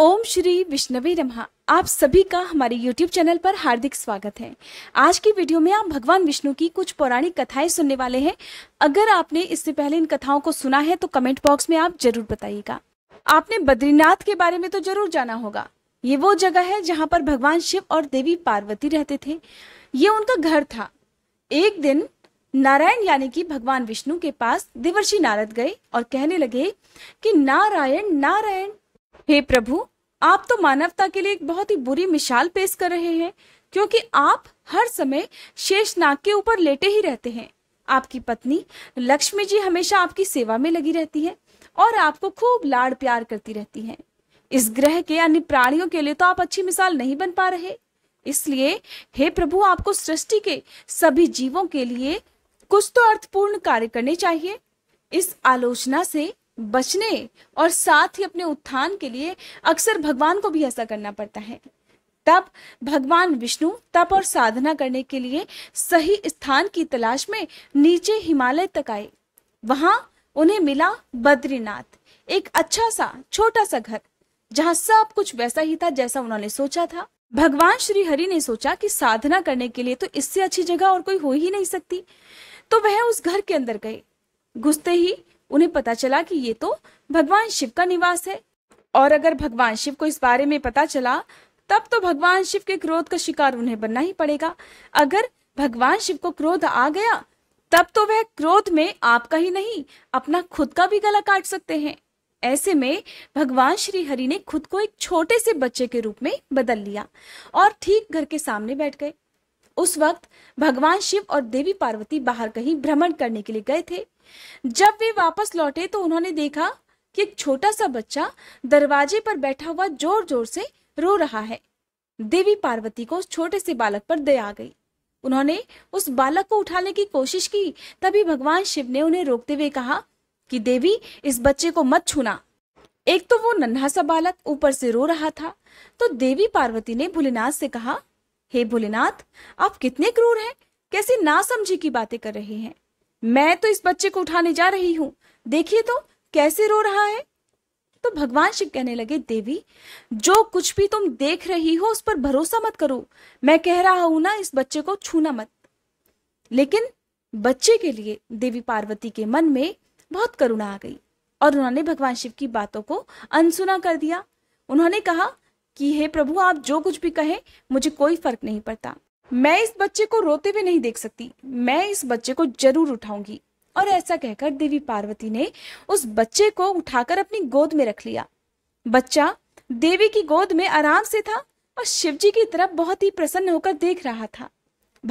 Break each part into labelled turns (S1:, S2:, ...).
S1: ओम श्री विष्णवे नमः आप सभी का हमारे YouTube चैनल पर हार्दिक स्वागत है आज की वीडियो में आप भगवान विष्णु की कुछ पौराणिक कथाएं सुनने वाले हैं अगर आपने इससे पहले इन कथाओं को सुना है तो कमेंट बॉक्स में आप जरूर बताइएगा आपने बद्रीनाथ के बारे में तो जरूर जाना होगा ये वो जगह है जहाँ पर भगवान शिव और देवी पार्वती रहते थे ये उनका घर था एक दिन नारायण यानी कि भगवान विष्णु के पास देवर्षि नारद गए और कहने लगे कि नारायण नारायण हे प्रभु आप तो मानवता के लिए एक बहुत ही बुरी मिसाल पेश कर रहे हैं क्योंकि आप हर समय शेष नाग के ऊपर लेटे ही रहते हैं आपकी पत्नी लक्ष्मी जी हमेशा आपकी सेवा में लगी रहती है और आपको खूब लाड़ प्यार करती रहती है इस ग्रह के अन्य प्राणियों के लिए तो आप अच्छी मिसाल नहीं बन पा रहे इसलिए हे प्रभु आपको सृष्टि के सभी जीवों के लिए कुछ तो अर्थपूर्ण कार्य करने चाहिए इस आलोचना से बचने और साथ ही अपने उत्थान के लिए अक्सर भगवान को भी ऐसा करना पड़ता है तब भगवान विष्णु तप और साधना करने के लिए सही स्थान की तलाश में नीचे हिमालय तक आए वहां उन्हें मिला बद्रीनाथ एक अच्छा सा छोटा सा घर जहां सब कुछ वैसा ही था जैसा उन्होंने सोचा था भगवान श्री हरि ने सोचा कि साधना करने के लिए तो इससे अच्छी जगह और कोई हो ही नहीं सकती तो वह उस घर के अंदर गए घुसते ही उन्हें पता चला कि ये तो भगवान शिव का निवास है और अगर भगवान शिव को इस बारे में पता चला तब तो भगवान शिव के क्रोध का शिकार उन्हें बनना ही पड़ेगा अगर भगवान शिव को क्रोध आ गया तब तो वह क्रोध में आपका ही नहीं अपना खुद का भी गला काट सकते हैं ऐसे में भगवान श्री हरि ने खुद को एक छोटे से बच्चे के रूप में बदल लिया और ठीक घर के सामने बैठ गए उस वक्त भगवान शिव और देवी पार्वती बाहर कहीं भ्रमण करने के लिए गए थे जब वे वापस लौटे तो उन्होंने देखा कि एक छोटा सा बच्चा दरवाजे पर बैठा हुआ जोर जोर से रो रहा है देवी पार्वती को उस छोटे से बालक पर दया आ गई उन्होंने उस बालक को उठाने की कोशिश की तभी भगवान शिव ने उन्हें रोकते हुए कहा कि देवी इस बच्चे को मत छूना एक तो वो नन्हा सा बालक ऊपर से रो रहा था तो देवी पार्वती ने भोलेनाथ से कहा हे भोलेनाथ आप कितने क्रूर हैं कैसी नासमझी की बातें कर रहे हैं मैं तो इस बच्चे को उठाने जा रही हूँ देखिए तो कैसे रो रहा है तो भगवान शिव कहने लगे देवी जो कुछ भी तुम देख रही हो उस पर भरोसा मत करो मैं कह रहा हूं ना इस बच्चे को छूना मत लेकिन बच्चे के लिए देवी पार्वती के मन में बहुत करुणा आ गई और उन्होंने भगवान शिव की बातों को अनसुना कर दिया उन्होंने कहा कि हे प्रभु आप जो कुछ भी कहें मुझे कोई फर्क नहीं पड़ता मैं इस बच्चे को रोते हुए नहीं देख सकती मैं इस बच्चे को जरूर उठाऊंगी और ऐसा कहकर देवी पार्वती ने उस बच्चे को उठाकर अपनी गोद में रख लिया बच्चा देवी की गोद में आराम से था और शिव जी की तरफ बहुत ही प्रसन्न होकर देख रहा था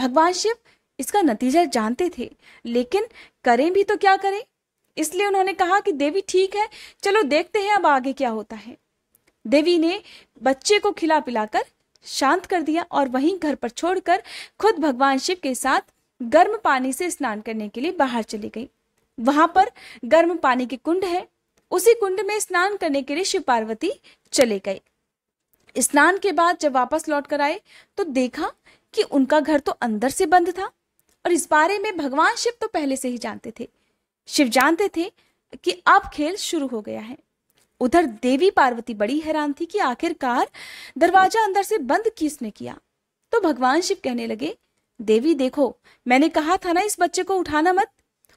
S1: भगवान शिव इसका नतीजा जानते थे लेकिन करें भी तो क्या करें इसलिए उन्होंने कहा कि देवी ठीक है चलो देखते हैं अब आगे क्या होता है देवी ने बच्चे को खिला पिलाकर शांत कर दिया और वहीं घर पर छोड़कर खुद भगवान शिव के साथ गर्म पानी से स्नान करने के लिए बाहर चली गई वहां पर गर्म पानी के कुंड है उसी कुंड में स्नान करने के लिए शिव पार्वती चले गए स्नान के बाद जब वापस लौट कर आए तो देखा कि उनका घर तो अंदर से बंद था और इस बारे में भगवान शिव तो पहले से ही जानते थे शिव जानते थे कि अब खेल शुरू हो गया है उधर देवी पार्वती बड़ी हैरान थी कि आखिरकार दरवाजा अंदर से बंद किसने किया तो भगवान शिव कहने लगे देवी देखो मैंने कहा था ना इस बच्चे को उठाना मत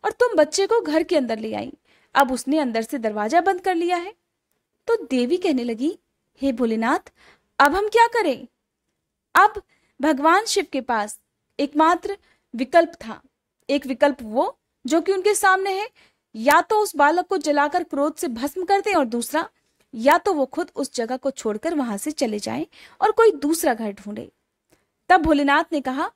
S1: और तुम बच्चे को घर के अंदर ले आई अब उसने अंदर से दरवाजा बंद कर लिया है तो देवी कहने लगी हे भोलेनाथ अब हम क्या करें अब भगवान शिव के पास एकमात्र विकल्प था एक विकल्प वो जो कि उनके सामने है या तो उस बालक को जलाकर क्रोध से भस्म कर दें और दूसरा या तो वो खुद उस जगह को छोड़कर वहां से चले जाएं और कोई दूसरा घर ढूंढे तब भोलेनाथ ने कहा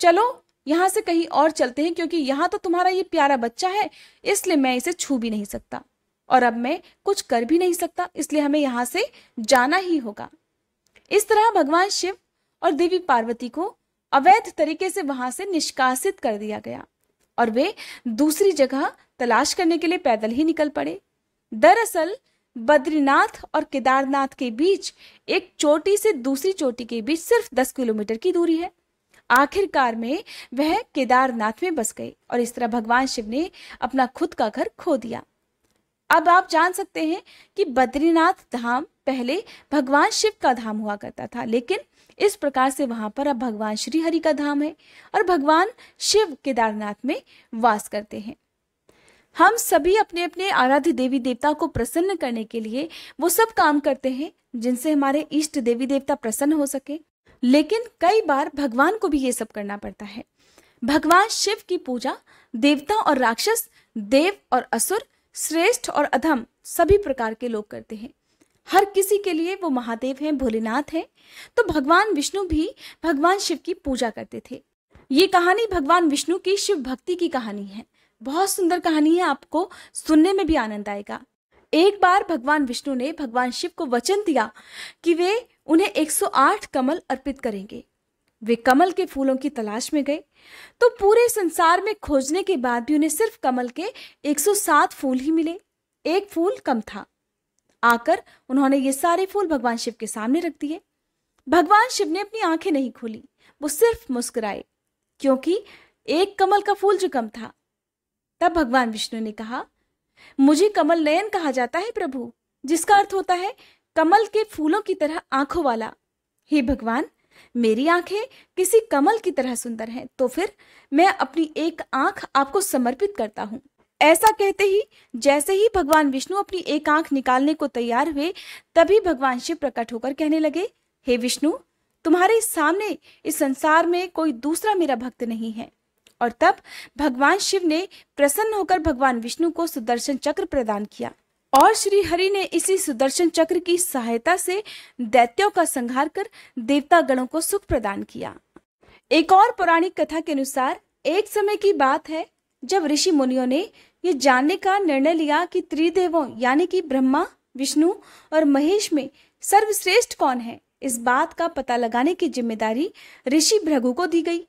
S1: चलो यहां से कहीं और चलते हैं क्योंकि यहां तो तुम्हारा ये प्यारा बच्चा है इसलिए मैं इसे छू भी नहीं सकता और अब मैं कुछ कर भी नहीं सकता इसलिए हमें यहां से जाना ही होगा इस तरह भगवान शिव और देवी पार्वती को अवैध तरीके से वहां से निष्कासित कर दिया गया और वे दूसरी जगह तलाश करने के लिए पैदल ही निकल पड़े दरअसल बद्रीनाथ और केदारनाथ के बीच एक चोटी से दूसरी चोटी के बीच सिर्फ दस किलोमीटर की दूरी है आखिरकार में वह केदारनाथ में बस गए और इस तरह भगवान शिव ने अपना खुद का घर खो दिया अब आप जान सकते हैं कि बद्रीनाथ धाम पहले भगवान शिव का धाम हुआ करता था लेकिन इस प्रकार से वहां पर अब भगवान श्री हरि का धाम है और भगवान शिव केदारनाथ में वास करते हैं हम सभी अपने अपने आराध्य देवी देवता को प्रसन्न करने के लिए वो सब काम करते हैं जिनसे हमारे इष्ट देवी देवता प्रसन्न हो सके लेकिन कई बार भगवान को भी ये सब करना पड़ता है भगवान शिव की पूजा देवता और राक्षस देव और असुर श्रेष्ठ और अधम सभी प्रकार के लोग करते हैं हर किसी के लिए वो महादेव हैं भोलेनाथ हैं तो भगवान विष्णु भी भगवान शिव की पूजा करते थे ये कहानी भगवान विष्णु की शिव भक्ति की कहानी है बहुत सुंदर कहानी है आपको सुनने में भी आनंद आएगा एक बार भगवान विष्णु ने भगवान शिव को वचन दिया कि वे उन्हें 108 कमल अर्पित करेंगे वे कमल के फूलों की तलाश में गए तो पूरे संसार में खोजने के बाद भी उन्हें सिर्फ कमल के 107 फूल ही मिले एक फूल कम था आकर उन्होंने ये सारे फूल भगवान शिव के सामने रख दिए भगवान शिव ने अपनी आंखें नहीं खोली वो सिर्फ मुस्कुराए क्योंकि एक कमल का फूल जो कम था तब भगवान विष्णु ने कहा मुझे कमल नयन कहा जाता है प्रभु जिसका अर्थ होता है कमल के फूलों की तरह आंखों वाला हे भगवान मेरी आंखें किसी कमल की तरह सुंदर हैं तो फिर मैं अपनी एक आंख आपको समर्पित करता हूँ ऐसा कहते ही जैसे ही भगवान विष्णु अपनी एक आंख निकालने को तैयार हुए तभी भगवान शिव प्रकट होकर कहने लगे हे विष्णु तुम्हारे सामने इस संसार में कोई दूसरा मेरा भक्त नहीं है और तब भगवान शिव ने प्रसन्न होकर भगवान विष्णु को सुदर्शन चक्र प्रदान किया और श्री हरि ने इसी सुदर्शन चक्र की सहायता से दैत्यों का संहार कर देवता गणों को सुख प्रदान किया एक और पौराणिक कथा के अनुसार एक समय की बात है जब ऋषि मुनियों ने ये जानने का निर्णय लिया कि त्रिदेवों यानी कि ब्रह्मा विष्णु और महेश में सर्वश्रेष्ठ कौन है इस बात का पता लगाने की जिम्मेदारी ऋषि भृगु को दी गई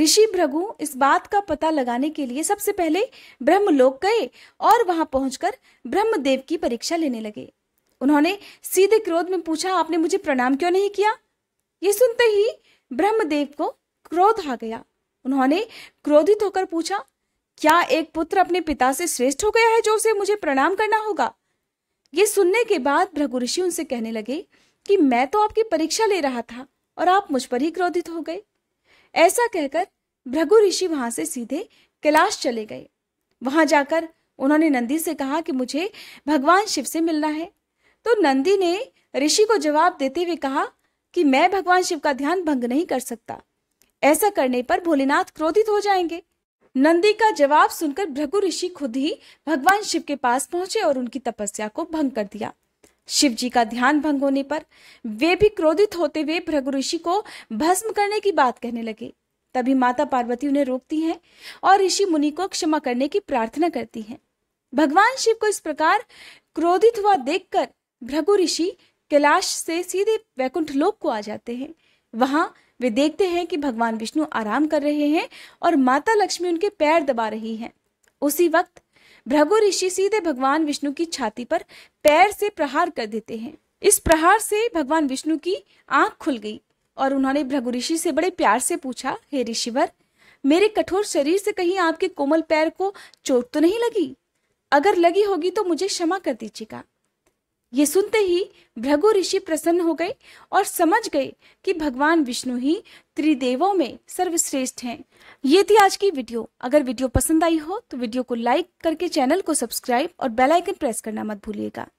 S1: ऋषि भृगु इस बात का पता लगाने के लिए सबसे पहले ब्रह्मलोक गए और वहां पहुंचकर ब्रह्मदेव की परीक्षा लेने लगे उन्होंने सीधे क्रोध में पूछा आपने मुझे प्रणाम क्यों नहीं किया ये सुनते ही ब्रह्मदेव को क्रोध आ गया उन्होंने क्रोधित होकर पूछा क्या एक पुत्र अपने पिता से श्रेष्ठ हो गया है जो उसे मुझे प्रणाम करना होगा ये सुनने के बाद भृगु ऋषि उनसे कहने लगे कि मैं तो आपकी परीक्षा ले रहा था और आप मुझ पर ही क्रोधित हो गए ऐसा कहकर भृगु ऋषि वहां से सीधे कैलाश चले गए वहां जाकर उन्होंने नंदी से कहा कि मुझे भगवान शिव से मिलना है तो नंदी ने ऋषि को जवाब देते हुए कहा कि मैं भगवान शिव का ध्यान भंग नहीं कर सकता ऐसा करने पर भोलेनाथ क्रोधित हो जाएंगे नंदी का जवाब सुनकर भृगु ऋषि खुद ही भगवान शिव के पास पहुंचे और उनकी तपस्या को भंग कर दिया शिव जी का ध्यान भंग होने पर वे भी क्रोधित होते हुए भृगु ऋषि को भस्म करने की बात कहने लगे तभी माता पार्वती उन्हें रोकती हैं और ऋषि मुनि को क्षमा करने की प्रार्थना करती हैं भगवान शिव को इस प्रकार क्रोधित हुआ देखकर भृगु ऋषि कैलाश से सीधे वैकुंठ लोक को आ जाते हैं वहां वे देखते हैं कि भगवान विष्णु आराम कर रहे हैं और माता लक्ष्मी उनके पैर दबा रही हैं उसी वक्त भृगु ऋषि सीधे भगवान विष्णु की छाती पर पैर से प्रहार कर देते हैं इस प्रहार से भगवान विष्णु की आंख खुल गई और उन्होंने भृगु ऋषि से बड़े प्यार से पूछा हे ऋषिवर मेरे कठोर शरीर से कहीं आपके कोमल पैर को चोट तो नहीं लगी अगर लगी होगी तो मुझे क्षमा कर दीजिएगा ये सुनते ही भृगु ऋषि प्रसन्न हो गए और समझ गए कि भगवान विष्णु ही त्रिदेवों में सर्वश्रेष्ठ हैं ये थी आज की वीडियो अगर वीडियो पसंद आई हो तो वीडियो को लाइक करके चैनल को सब्सक्राइब और बेल आइकन प्रेस करना मत भूलिएगा